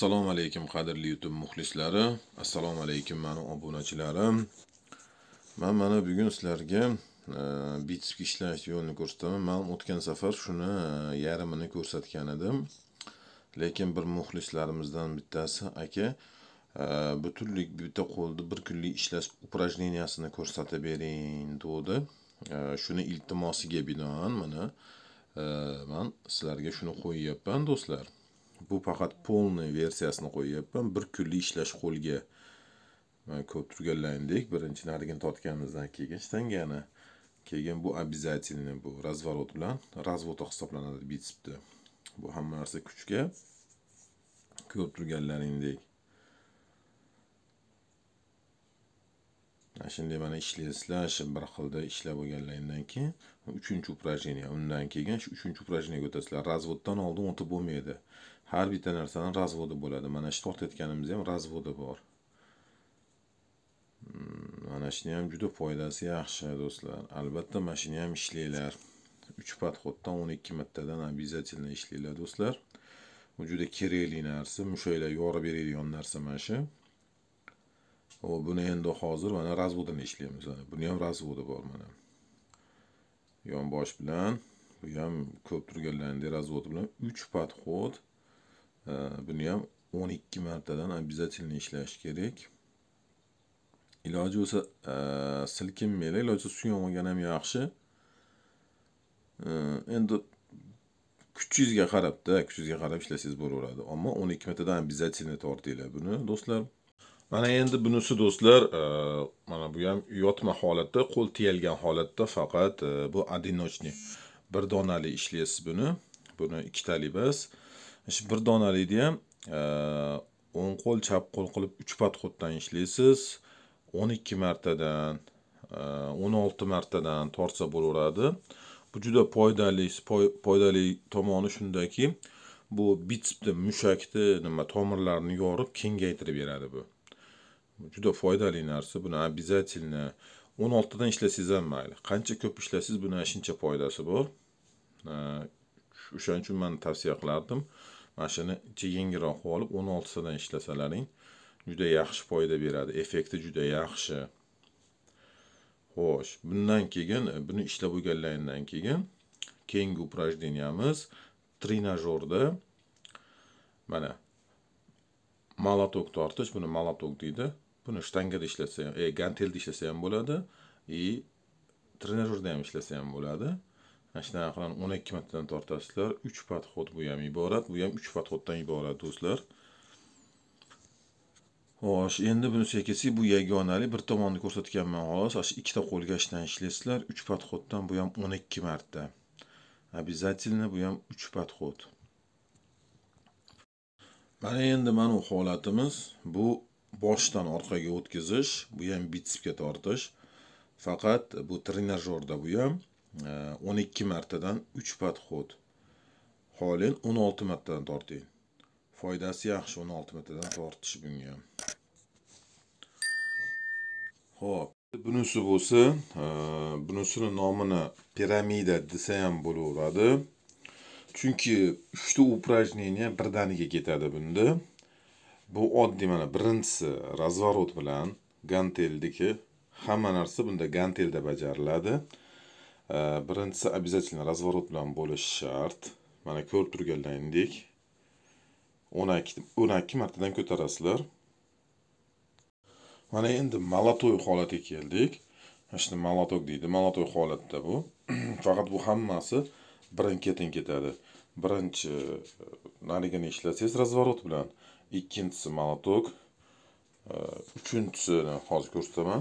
assalomu alaykum qadrli youtube muxlislari assalomu alaykum mani obunachilarim man mana bugun sizlarga e, bitski ishlash yo'lini ko'rsataman man o'tgan safar shuni e, yarmini ko'rsatgan edim lekin bir muxlislarimizdan bittasi aka e, butunlik bitta qo'lni bir kunlik ishlash упражнениясini ko'rsatib bering dedi shuni iltimosiga binoan mana man sizlarga shuni qo'yyapman do'stlar bu faqat полный versiyasini qo'yyapman bir kunlik ishlash qo'lga ko'p turganlaringdek birinchi narigini tortganimizdan keyin shtangani keyin bu обязательный bu razvorot bilan razvota hisoblanadi deb bu hamma narsa kuchga ko'rib turganlaringdek shunday mana shu bir xilda ishlab bo'lganlaringdan keyin uchinchi упражнение undan keyin shu uchinchi упражнениеga o'tasizlar razvoddan oldin o'tib bo'lmaydi har bitta narsani razvodi bo'ladi mana shu to'xtatganimiz ham razvodi bor hmm, mana shuni ham juda foydasi yaxshi do'stlar albatta mana shuni ham ishlanglar uch подходdan o'n ikki martadan обязательно ishlanglar do'stlar bu juda kerakli narsa mushaklar yorib beradigan narsa mana shu hop buni endi hozir mana razvodini ishlaymiz buni ham razvodi bor mana yonbosh bilan bu ham ko'p turganlaringdek razvod bilan uch подход e, buni ham o'n ikki martadan обязательно ishlash kerak iloji bo'lsa e, silkinmanglar iloji bo'lsa suv yog'magan ham yaxshi e, endi kuchingizga qarabda kuchingizga qarab ishlasangiz bo'laveradi ammo o'n ikki martadan обязательно tortinglar buni do'stlar mana endi bunisi do'stlar e, mana bu ham yotma holatda qo'l tiyalgan holatda faqat e, bu одиночный bir donali ishlaysiz buni buni ikkitali emas bir donalikni ham e, o'ng qo'l chap qo'l qilib uch подходdan ishlaysiz o'n ikki martadan o'n olti martadan tortsa bo'laveradi bu juda foydali foydali tomoni shundaki bu bitsni mushakni nima tomirlarini yorib kengaytirib beradi bu juda foydali narsa buni обязательно o'n oltidan ishlasangiz ham mayli qancha ko'p ishlasangiz buni shuncha foydasi bor o'shaning uchun man tavsiya qilardim mana shuni yengilroq olib o'n oltitadan ishlasalaring juda yaxshi foyda beradi effekti juda yaxshi xo'sh bundan keyin buni ishlab bo'lganlaridan keyin keyingi упражнениямiz trenajyorda mana molotok tortish buni molotok deydi buni shtangada ishlatsa ham e, gantelda ishlasa ham bo'ladi и trenajyorda ham ishlasa ham bo'ladi mana shunaqa qilib o'n ikki martadan tortasizlar uch podxod bu ham iborat bu ham uch podxoddan iborat do'stlar xo'sh endi buni kelsak bu yagonali bir tomonni ko'rsatganman xolos shu ikkita qo'lgashdan ishlaysizlar uch podxoddan bu ham o'n ikki marta обязательно bu ham uch podxod mana endi mana bu holatimiz bu boshdan orqaga o'tkazish bu ham bitsipga tortish faqat bu trenajyorda bu ham e, o'n ikki martadan uch podxod holen o'n olti martadan torting foydasi yaxshi o'n olti martadan tortish bunga ham ho'p bunisi bo'lsa e, bunisini nomini piramida desa ham bo'laveradi chunki uchta упражнение birdaniga ketadi bunda bu oddiy mana birinchisi razvorot bilan ganteldiki hamma narsa bunda gantelda bajariladi birinchisi обязательно razvorot bilan bo'lishi shart mana ko'rib turganlaringdek o'n ikki o'n ikki martadan ko'tarasizlar mana endi malatoy holatiga keldik mana shuni malatok deydi malatoy holatda bu faqat bu hammasi birin ketin ketadi birinchi e, narigini ishlasangiz razvorot bilan ikkinchisi malatok e, uchinchisini hozir ko'rsataman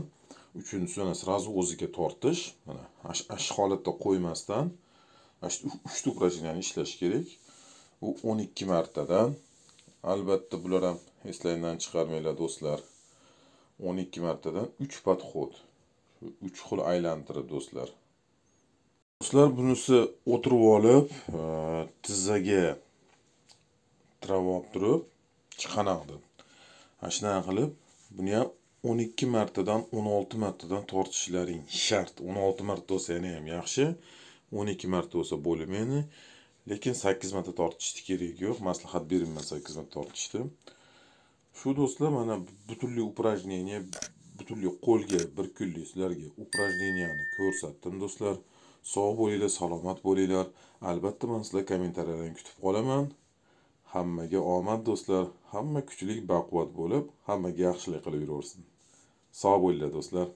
uchinchisini сразу o'ziga tortish mana ash holatda qo'ymasdan mana shu uchta упражнениyani ishlash kerak u o'n ikki martadan albatta bular ham eslangdan chiqarmanglar do'stlar o'n ikki martadan uch подход uch xil aylantirib do'stlar do'stlar bunisi o'tirib olib e, tizzaga tirab olib turib chiqanoqni ana shunaqa qilib buni ham o'n ikki martadan o'n olti martadan tortishlaring shart o'n olti marta bo'lsa yana ham yaxshi o'n ikki marta bo'lsa bo'lmaydi lekin sakkiz marta tortishni keragi yo'q maslahat beraman sakkiz marta tortishni shu do'stlar mana butunlay упражнение butunlay qo'lga bir kunlik sizlarga упражнениyani ko'rsatdim do'stlar sog' bo'linglar salomat bo'linglar albatta man sizlar kommentariyalarni kutib qolaman hammaga omad do'stlar hamma kuchlik baquvvat bo'lib hammaga yaxshilik qilib yuraversin sog' bo'linglar do'stlar